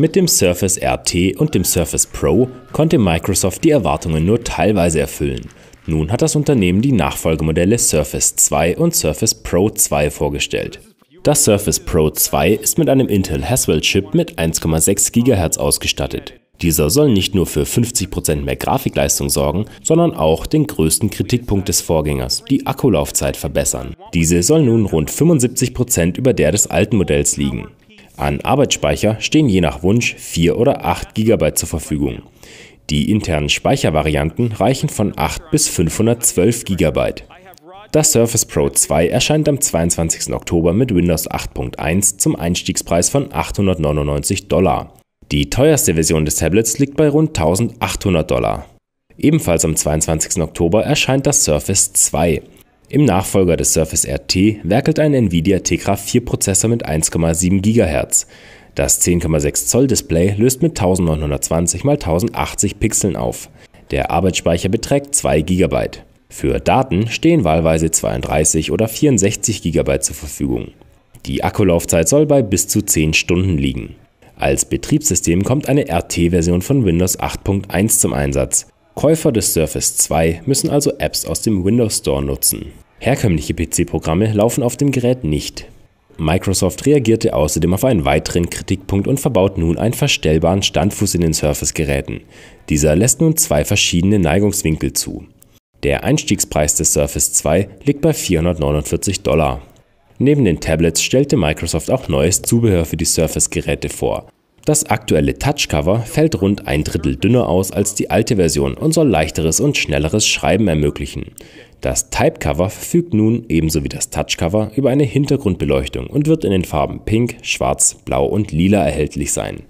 Mit dem Surface RT und dem Surface Pro konnte Microsoft die Erwartungen nur teilweise erfüllen. Nun hat das Unternehmen die Nachfolgemodelle Surface 2 und Surface Pro 2 vorgestellt. Das Surface Pro 2 ist mit einem Intel Haswell Chip mit 1,6 GHz ausgestattet. Dieser soll nicht nur für 50% mehr Grafikleistung sorgen, sondern auch den größten Kritikpunkt des Vorgängers, die Akkulaufzeit, verbessern. Diese soll nun rund 75% über der des alten Modells liegen. An Arbeitsspeicher stehen je nach Wunsch 4 oder 8 GB zur Verfügung. Die internen Speichervarianten reichen von 8 bis 512 GB. Das Surface Pro 2 erscheint am 22. Oktober mit Windows 8.1 zum Einstiegspreis von 899 Dollar. Die teuerste Version des Tablets liegt bei rund 1800 Dollar. Ebenfalls am 22. Oktober erscheint das Surface 2. Im Nachfolger des Surface RT werkelt ein Nvidia Tegra 4 Prozessor mit 1,7 GHz. Das 10,6 Zoll Display löst mit 1920 x 1080 Pixeln auf. Der Arbeitsspeicher beträgt 2 GB. Für Daten stehen wahlweise 32 oder 64 GB zur Verfügung. Die Akkulaufzeit soll bei bis zu 10 Stunden liegen. Als Betriebssystem kommt eine RT-Version von Windows 8.1 zum Einsatz. Käufer des Surface 2 müssen also Apps aus dem Windows Store nutzen. Herkömmliche PC-Programme laufen auf dem Gerät nicht. Microsoft reagierte außerdem auf einen weiteren Kritikpunkt und verbaut nun einen verstellbaren Standfuß in den Surface-Geräten. Dieser lässt nun zwei verschiedene Neigungswinkel zu. Der Einstiegspreis des Surface 2 liegt bei 449 Dollar. Neben den Tablets stellte Microsoft auch neues Zubehör für die Surface-Geräte vor. Das aktuelle Touchcover fällt rund ein Drittel dünner aus als die alte Version und soll leichteres und schnelleres Schreiben ermöglichen. Das Typecover verfügt nun ebenso wie das Touchcover über eine Hintergrundbeleuchtung und wird in den Farben Pink, Schwarz, Blau und Lila erhältlich sein.